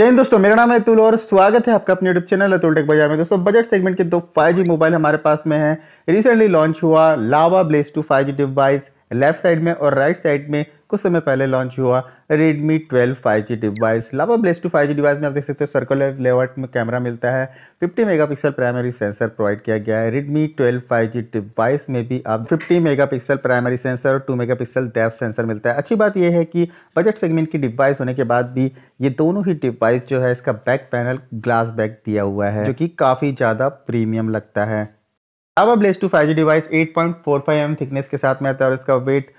जय दोस्तों मेरा नाम है अतुल और स्वागत है आपका अपने यूट्यूब चैनल अतुल टेक बाजार में दोस्तों बजट सेगमेंट के दो 5G मोबाइल हमारे पास में है रिसेंटली लॉन्च हुआ Lava blaze two 5G device left side में और राइट साइड में कुछ समय पहले लॉन्च हुआ Redmi 12 5G device Lava blaze two five device में आप देख सकते हो सर्कुलर लेवट में कैमरा मिलता है 50 मेगापिक्सल प्राइमरी सेंसर प्रोवाइड किया गया है Redmi 12 5G डिवाइस में भी आप 50 मेगापिक्सल प्राइमरी सेंसर और 2 मेगापिक्सल डेप्थ सेंसर मिलता है अच्छी बात यह है कि बजट सेगमेंट की डिवाइस होने के बाद भी ये दोनों ही डिवाइस जो है इसका बैक पैनल ग्लास बैक दिया हुआ है जो कि काफ़ी ज़्यादा प्रीमियम लगता है अब blaze two five device eight point thickness के साथ में आता है और इसका वेट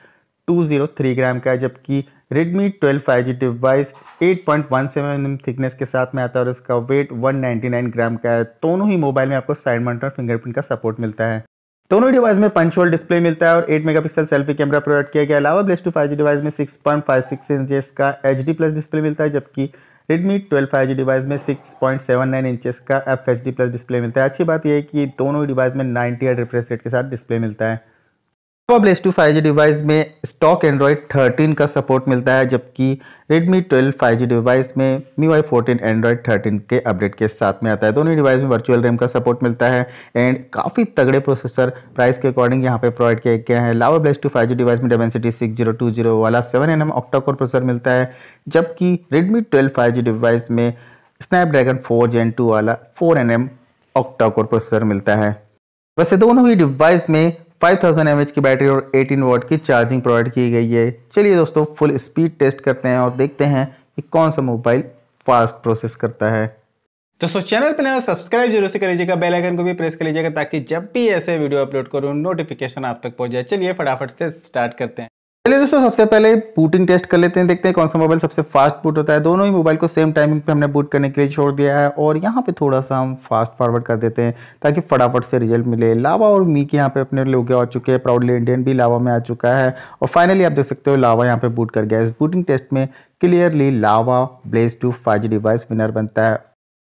203 ग्राम का है जबकि Redmi 12 5G device 8.17 mm thickness के साथ में आता है और इसका वेट 199 ग्राम का है दोनों ही मोबाइल में आपको साइड माउंट और फिंगरप्रिंट का सपोर्ट मिलता है दोनों डिवाइस में पंचोल डिस्प्ले मिलता है और 8 मेगापिक्सल सेल्फी कैमरा प्रोवाइड किया गया अलावा ब्लेस टू फाइव डिवाइस में 6.56 इंचेस का एच प्लस डिस्प्ले मिलता है जबकि ट्वेल्व फाइव जी डिवाइस में 6.79 इंचेस का एफ प्लस डिस्प्ले मिलता है अच्छी बात यह है कि दोनों डिवाइस में नाइनटी हर्ट्ज रिफ्रेश रेट के साथ डिस्प्ले मिलता है प्लेस टू फाइव डिवाइस में स्टॉक एंड्रॉयड 13 का सपोर्ट मिलता है जबकि Redmi 12 5G जी डिवाइस में MIUI 14 Android 13 के अपडेट के साथ में आता है दोनों डिवाइस में वर्चुअल रैम का सपोर्ट मिलता है एंड काफ़ी तगड़े प्रोसेसर प्राइस के अकॉर्डिंग यहाँ पे प्रोवाइड किया गया है Lava blaze two five device में dimensity six zero two zero वाला seven N M octacore processor मिलता है जबकि रेडमी ट्वेल्व फाइव डिवाइस में स्नैपड्रैगन फोर जेन टू वाला four N M octacore processor मिलता है वैसे दोनों ही डिवाइस में 5000 mAh की बैटरी और 18 वोट की चार्जिंग प्रोवाइड की गई है चलिए दोस्तों फुल स्पीड टेस्ट करते हैं और देखते हैं कि कौन सा मोबाइल फास्ट प्रोसेस करता है दोस्तों चैनल पर नया सब्सक्राइब जरूर से कर लीजिएगा बेल आइकन को भी प्रेस कर लीजिएगा ताकि जब भी ऐसे वीडियो अपलोड करूँ नोटिफिकेशन आप तक पहुंच जाए चलिए फटाफट से स्टार्ट करते हैं चलिए दोस्तों सबसे पहले बूटिंग टेस्ट कर लेते हैं देखते हैं कौन सा मोबाइल सबसे फास्ट बूट होता है दोनों ही मोबाइल को सेम टाइमिंग पे हमने बूट करने के लिए छोड़ दिया है और यहाँ पे थोड़ा सा हम फास्ट फॉरवर्ड कर देते हैं ताकि फटाफट से रिजल्ट मिले लावा और मी के यहाँ पे अपने लोग आ चुके हैं प्राउडली इंडियन भी लावा में आ चुका है और फाइनली आप देख सकते हो लावा यहाँ पे बूट कर गया इस बूटिंग टेस्ट में clearly Lava blaze two five device winner बनता है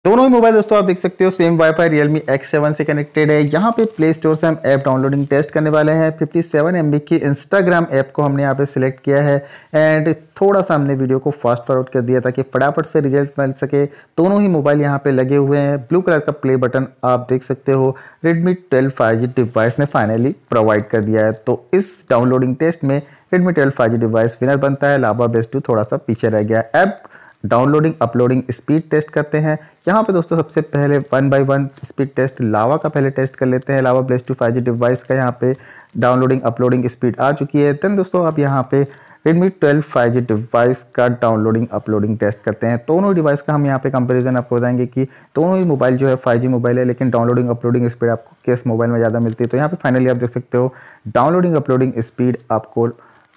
दोनों ही मोबाइल दोस्तों आप देख सकते हो same wifi Realme X seven से कनेक्टेड है यहाँ पे प्ले स्टोर से हम ऐप डाउनलोडिंग टेस्ट करने वाले हैं 57 सेवन की इंस्टाग्राम ऐप को हमने यहाँ पे सिलेक्ट किया है एंड थोड़ा सा हमने वीडियो को फास्ट फॉरवर्ड कर दिया ताकि फटाफट से रिजल्ट मिल सके दोनों ही मोबाइल यहाँ पे लगे हुए हैं ब्लू कलर का प्ले बटन आप देख सकते हो रेडमी ट्वेल्व फाइव डिवाइस ने फाइनली प्रोवाइड कर दिया है तो इस डाउनलोडिंग टेस्ट में Redmi twelve five device winner बनता है लाभा बेस्ट टू थोड़ा सा पीछे रह गया app downloading uploading speed test करते हैं यहाँ पे दोस्तों सबसे पहले one by one speed test Lava का पहले टेस्ट कर लेते हैं Lava blaze two five G device का यहाँ पे डाउनलोडिंग अपलोडिंग स्पीड आ चुकी है देन दोस्तों आप यहाँ पे Redmi 12 5G डिवाइस का डाउनलोडिंग अपलोडिंग टेस्ट करते हैं दोनों डिवाइस का हम यहाँ पे कंपैरिजन आपको बताएंगे कि दोनों ही मोबाइल जो है 5G मोबाइल है लेकिन डाउनलोडिंग अपलोडिंग स्पीड आपको किस मोबाइल में ज़्यादा मिलती है तो यहाँ पे फाइनली आप देख सकते हो डाउनलोडिंग अपलोडिंग स्पीड आपको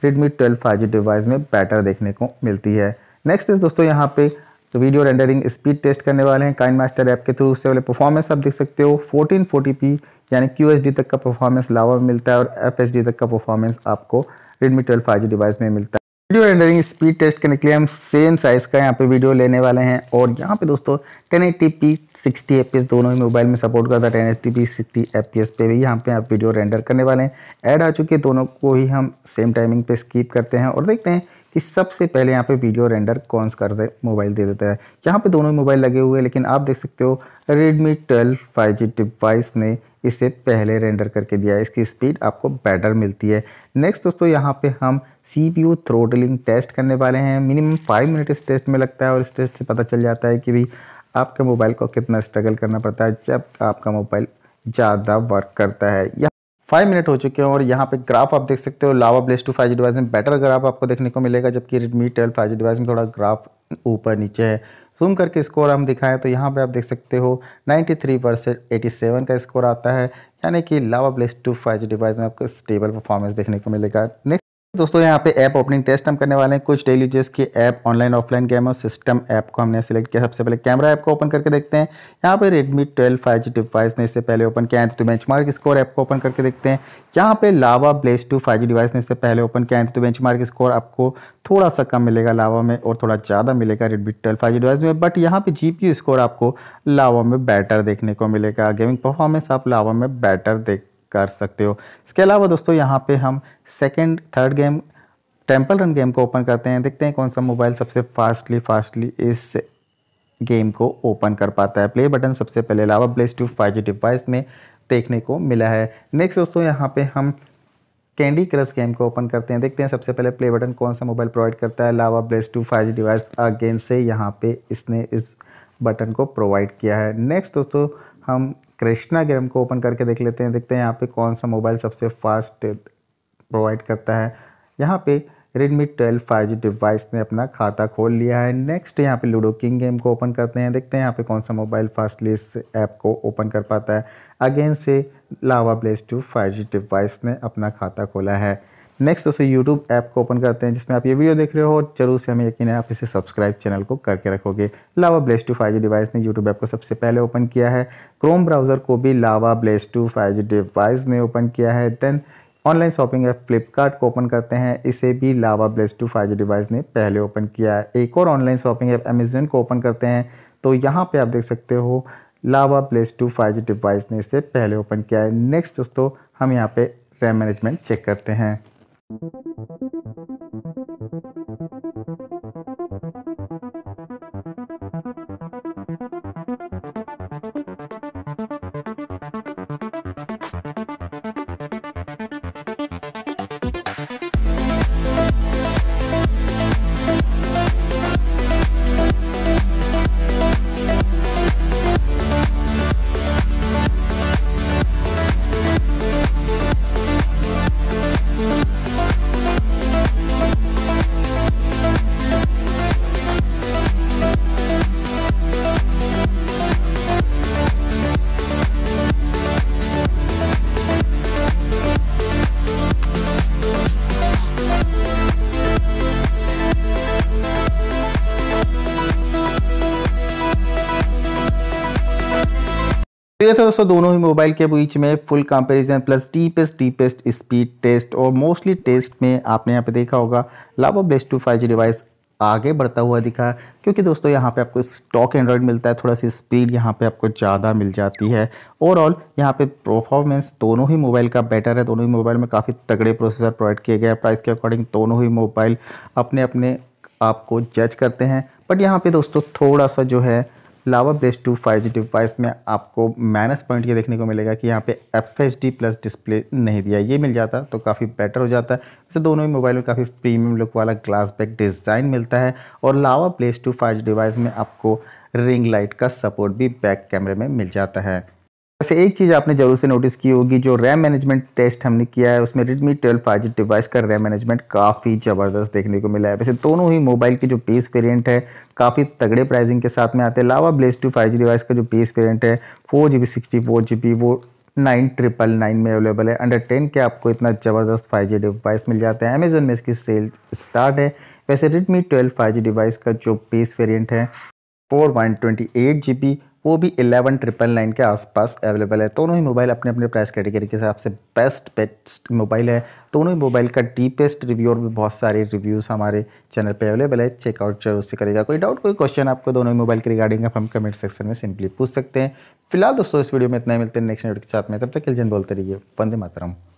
Redmi 12 5G डिवाइस में बेटर देखने को मिलती है नेक्स्ट इज दोस्तों यहाँ पे तो वीडियो रेंडरिंग स्पीड टेस्ट करने वाले हैं काइन मास्टर ऐप के थ्रू उससे वाले परफॉर्मेंस आप देख सकते हो 1440p यानी क्यू तक का परफॉर्मेंस लावा में मिलता है और एफ तक का परफॉर्मेंस आपको रेडमी ट्वेल्व फाइव डिवाइस में मिलता है वीडियो रेंडरिंग स्पीड टेस्ट करने के लिए हम सेम साइज़ का यहाँ पे वीडियो लेने वाले हैं और यहाँ पे दोस्तों 1080p पी fps दोनों ही मोबाइल में सपोर्ट करता है पी 1080p पी एस पे भी यहाँ पे आप वीडियो रेंडर करने वाले हैं ऐड आ चुके दोनों को ही हम सेम टाइमिंग पे स्कीप करते हैं और देखते हैं कि सबसे पहले यहाँ पर वीडियो रेंडर कौन सा मोबाइल दे देता है यहाँ पर दोनों मोबाइल लगे हुए हैं लेकिन आप देख सकते हो Redmi 12 5G डिवाइस ने इसे पहले रेंडर करके दिया है इसकी स्पीड आपको बेटर मिलती है नेक्स्ट दोस्तों यहाँ पे हम C P U throttling test करने वाले हैं मिनिमम फाइव मिनट इस टेस्ट में लगता है और इस टेस्ट से पता चल जाता है कि भाई आपके मोबाइल को कितना स्ट्रगल करना पड़ता है जब आपका मोबाइल ज़्यादा वर्क करता है या फाइव मिनट हो चुके हैं और यहाँ पे ग्राफ आप देख सकते हो Lava blaze two five G device में बेटर ग्राफ आपको देखने को मिलेगा जबकि Redmi twelve five G device में थोड़ा ग्राफ ऊपर नीचे है जूम करके स्कोर हम दिखाएं तो यहाँ पे आप देख सकते हो 93 परसेंट एटी का स्कोर आता है यानी कि Lava blaze two five G device में आपको स्टेबल परफॉर्मेंस देखने को मिलेगा नेक्स्ट दोस्तों यहाँ पे ऐप ओपनिंग टेस्ट हम करने वाले हैं कुछ डेली जेस के ऐप ऑनलाइन ऑफलाइन गेम और सिस्टम ऐप को हमने सेलेक्ट किया सबसे पहले कैमरा ऐप को ओपन करके देखते हैं यहाँ पे Redmi 12 5G डिवाइस ने इससे पहले ओपन किया है तो मार्क स्कोर ऐप को ओपन करके देखते हैं यहाँ पे Lava blaze two five device ने इससे पहले ओपन किया है तो बेंचमार्क स्कोर आपको थोड़ा सा कम मिलेगा लावा में और थोड़ा ज़्यादा मिलेगा रेडमी ट्वेल्व फाइव डिवाइस में बट यहाँ पर जी स्कोर आपको लावा में बेटर देखने को मिलेगा गेमिंग परफॉर्मेंस आप लावा में बेटर देख कर सकते हो इसके अलावा दोस्तों यहाँ पे हम second third game temple run game को ओपन करते हैं देखते हैं कौन सा मोबाइल सबसे फास्टली फास्टली इस गेम को ओपन कर पाता है प्ले बटन सबसे पहले अलावा blaze two five G device में देखने को मिला है नेक्स्ट दोस्तों यहाँ पे हम कैंडी क्रश गेम को ओपन करते हैं देखते हैं सबसे पहले प्ले बटन कौन सा मोबाइल प्रोवाइड करता है Lava blaze two five G device again से यहाँ पे इसने इस बटन को प्रोवाइड किया है नेक्स्ट दोस्तों हम कृष्णा गेम को ओपन करके देख लेते हैं देखते हैं यहाँ पे कौन सा मोबाइल सबसे फास्ट प्रोवाइड करता है यहाँ पे Redmi 12 5G डिवाइस ने अपना खाता खोल लिया है नेक्स्ट यहाँ पे लूडो किंग गेम को ओपन करते हैं देखते हैं यहाँ पे कौन सा मोबाइल फास्टली इस ऐप को ओपन कर पाता है अगेन से लावा ब्लेस टू 5G डिवाइस ने अपना खाता खोला है नेक्स्ट दोस्तों यूट्यूब ऐप को ओपन करते हैं जिसमें आप ये वीडियो देख रहे हो जरूर से हमें यकीन है आप इसे सब्सक्राइब चैनल को करके रखोगे Lava blaze two five device ने यूट्यूब ऐप को सबसे पहले ओपन किया है क्रोम ब्राउज़र को भी Lava blaze two five device ने ओपन किया है then online shopping app Flipkart को ओपन करते हैं इसे भी Lava blaze two five device ने पहले ओपन किया है एक और ऑनलाइन शॉपिंग ऐप अमेजोन को ओपन करते हैं तो यहाँ पे आप देख सकते हो Lava blaze two five device ने इसे पहले ओपन किया है नेक्स्ट दोस्तों हम यहाँ पे रैम मैनेजमेंट चेक करते हैं Thank you. जैसे दोस्तों दोनों ही मोबाइल के बीच में full comparison plus deepest deepest speed test और मोस्टली टेस्ट में आपने यहाँ पे देखा होगा Lava blaze two five device आगे बढ़ता हुआ दिखा क्योंकि दोस्तों यहाँ पे आपको स्टॉक एंड्रॉयड मिलता है थोड़ा सी स्पीड यहाँ पे आपको ज़्यादा मिल जाती है ओवरऑल यहाँ पे परफॉर्मेंस दोनों ही मोबाइल का बेटर है दोनों ही मोबाइल में काफ़ी तगड़े प्रोसेसर प्रोवाइड किए गए प्राइस के अकॉर्डिंग दोनों ही मोबाइल अपने अपने आप को जज करते हैं बट यहाँ पर दोस्तों थोड़ा सा जो है Lava blaze two five G device में आपको माइनस पॉइंट ये देखने को मिलेगा कि यहाँ पे F H D plus display नहीं दिया ये मिल जाता तो काफ़ी बेटर हो जाता वैसे दोनों ही मोबाइल में काफ़ी प्रीमियम लुक वाला ग्लास बैक डिज़ाइन मिलता है और Lava blaze two five device में आपको रिंग लाइट का सपोर्ट भी बैक कैमरे में मिल जाता है वैसे एक चीज़ आपने जरूर से नोटिस की होगी जो रैम मैनेजमेंट टेस्ट हमने किया है उसमें Redmi 12 5G डिवाइस का रैम मैनेजमेंट काफ़ी ज़बरदस्त देखने को मिला है वैसे दोनों ही मोबाइल के जो बेस वेरिएंट है काफ़ी तगड़े प्राइसिंग के साथ में आते हैं Lava blaze two five device का जो बेस वेरियंट है फोर जी सिक्सटी फोर वो नाइन ट्रिपल नाइन में अवेलेबल है अंडर टेन के आपको इतना ज़बरदस्त फाइव जी डिवाइस मिल जाता है अमेजन में इसकी सेल स्टार्ट है वैसे ट्वेल्व फाइव जी डिवाइस का जो बेस वेरिएंट है four one twenty eight G B वो भी एलेवन ट्रिपल नाइन के आसपास अवेलेबल है दोनों ही मोबाइल अपने अपने प्राइस कैटेगरी के हिसाब से बेस्ट बेस्ट मोबाइल है दोनों ही मोबाइल का डीपेस्ट रिव्यू और भी बहुत सारे रिव्यूज़ हमारे चैनल पे अवेलेबल है चेकआउट जरूर से करेगा कोई डाउट कोई क्वेश्चन आपको दोनों ही मोबाइल के रिगार्डिंग आप हम कमेंट सेक्शन में सिंपली पूछ सकते हैं फिलहाल दोस्तों इस वीडियो में इतना ही मिलते हैं नेक्स्ट वीडियो के साथ में तब तक के बोलते रहिए वंदे मातरम